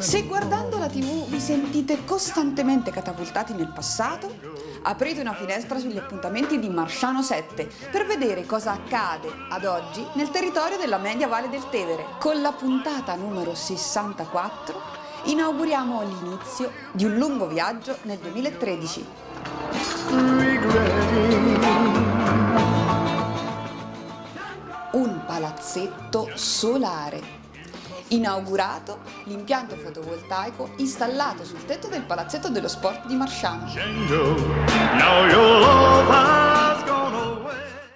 Se guardando la tv vi sentite costantemente catapultati nel passato, aprite una finestra sugli appuntamenti di Marciano 7 per vedere cosa accade ad oggi nel territorio della media valle del Tevere. Con la puntata numero 64 inauguriamo l'inizio di un lungo viaggio nel 2013. Un palazzetto solare inaugurato l'impianto fotovoltaico installato sul tetto del palazzetto dello sport di Marciano.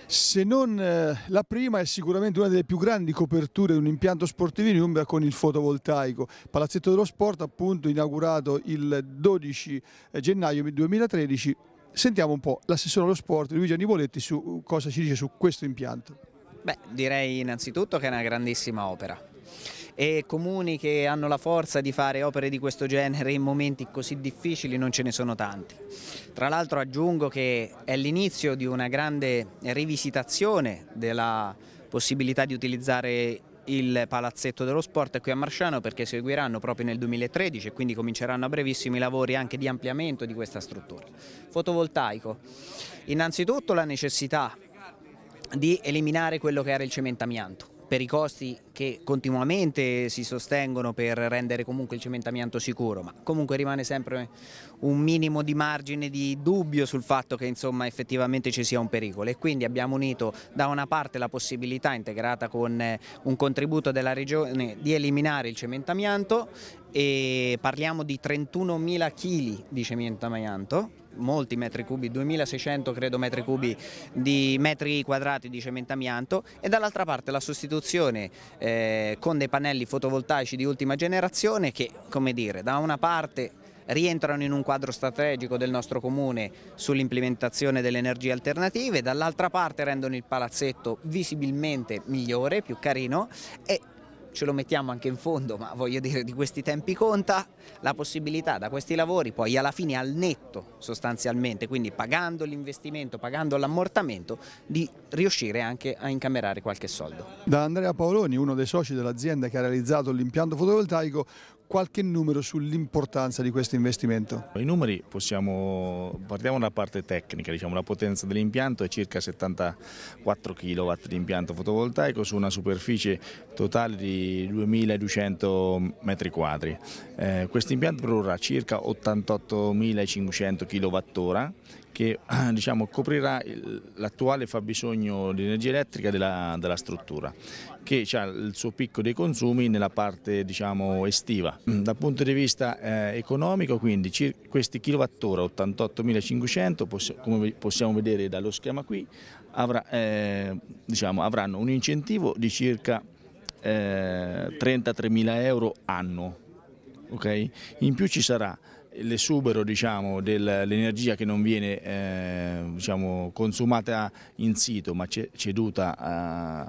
Se non eh, la prima è sicuramente una delle più grandi coperture di un impianto sportivo in Umbria con il fotovoltaico. Palazzetto dello Sport appunto inaugurato il 12 eh, gennaio 2013. Sentiamo un po' l'assessore allo sport Luigi Aniboletti su cosa ci dice su questo impianto. Beh, direi innanzitutto che è una grandissima opera e comuni che hanno la forza di fare opere di questo genere in momenti così difficili non ce ne sono tanti. Tra l'altro aggiungo che è l'inizio di una grande rivisitazione della possibilità di utilizzare il palazzetto dello sport qui a Marciano perché seguiranno proprio nel 2013 e quindi cominceranno a brevissimo i lavori anche di ampliamento di questa struttura. Fotovoltaico, innanzitutto la necessità di eliminare quello che era il cemento amianto, per i costi che continuamente si sostengono per rendere comunque il cementamiento sicuro, ma comunque rimane sempre un minimo di margine di dubbio sul fatto che insomma, effettivamente ci sia un pericolo e quindi abbiamo unito da una parte la possibilità integrata con eh, un contributo della regione di eliminare il cementamianto e parliamo di 31.000 kg di cementamianto molti metri cubi, 2600 credo metri cubi di metri quadrati di cemento amianto e dall'altra parte la sostituzione eh, con dei pannelli fotovoltaici di ultima generazione che, come dire, da una parte rientrano in un quadro strategico del nostro comune sull'implementazione delle energie alternative, dall'altra parte rendono il palazzetto visibilmente migliore, più carino e ce lo mettiamo anche in fondo, ma voglio dire di questi tempi conta, la possibilità da questi lavori poi alla fine al netto sostanzialmente, quindi pagando l'investimento, pagando l'ammortamento, di riuscire anche a incamerare qualche soldo. Da Andrea Paoloni, uno dei soci dell'azienda che ha realizzato l'impianto fotovoltaico, qualche numero sull'importanza di questo investimento? I numeri possiamo, partiamo dalla parte tecnica, diciamo, la potenza dell'impianto è circa 74 kW di impianto fotovoltaico su una superficie totale di 2200 metri quadri. Eh, questo impianto produrrà circa 88.500 kWh che diciamo, coprirà l'attuale fabbisogno di energia elettrica della, della struttura che ha il suo picco dei consumi nella parte diciamo, estiva. Mm, dal punto di vista eh, economico quindi questi kilowattora 88.500 poss come possiamo vedere dallo schema qui avrà, eh, diciamo, avranno un incentivo di circa eh, 33.000 euro anno. Okay? In più ci sarà l'esubero diciamo, dell'energia che non viene eh, diciamo, consumata in sito ma ceduta a,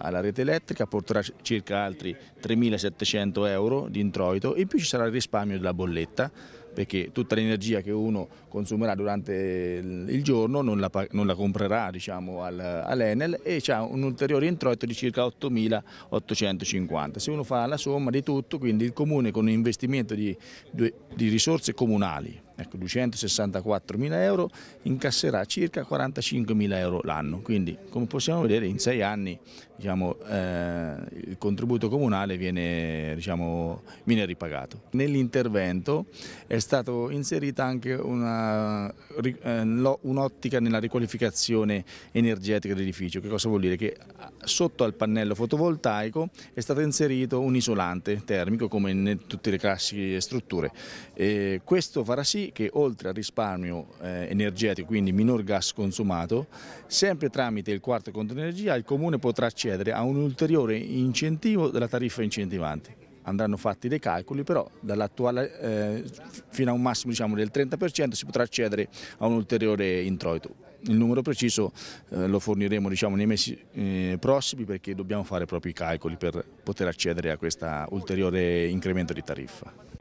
eh, alla rete elettrica porterà circa altri 3.700 euro di introito in più ci sarà il risparmio della bolletta perché tutta l'energia che uno consumerà durante il giorno non la, non la comprerà diciamo, al, all'Enel e ha un ulteriore introito di circa 8.850. Se uno fa la somma di tutto, quindi il comune con un investimento di, di risorse comunali ecco, 264.000 euro, incasserà circa 45.000 euro l'anno. Quindi come possiamo vedere in sei anni diciamo, eh, il contributo comunale viene, diciamo, viene ripagato. Nell'intervento è stata inserita anche eh, un'ottica un nella riqualificazione energetica dell'edificio. Che cosa vuol dire? Che sotto al pannello fotovoltaico è stato inserito un isolante termico come in tutte le classiche strutture. E questo farà sì che oltre al risparmio eh, energetico, quindi minor gas consumato, sempre tramite il quarto conto energia il Comune potrà accedere a un ulteriore incentivo della tariffa incentivante andranno fatti dei calcoli, però dall'attuale eh, fino a un massimo diciamo, del 30% si potrà accedere a un ulteriore introito. Il numero preciso eh, lo forniremo diciamo, nei mesi eh, prossimi perché dobbiamo fare proprio i calcoli per poter accedere a questo ulteriore incremento di tariffa.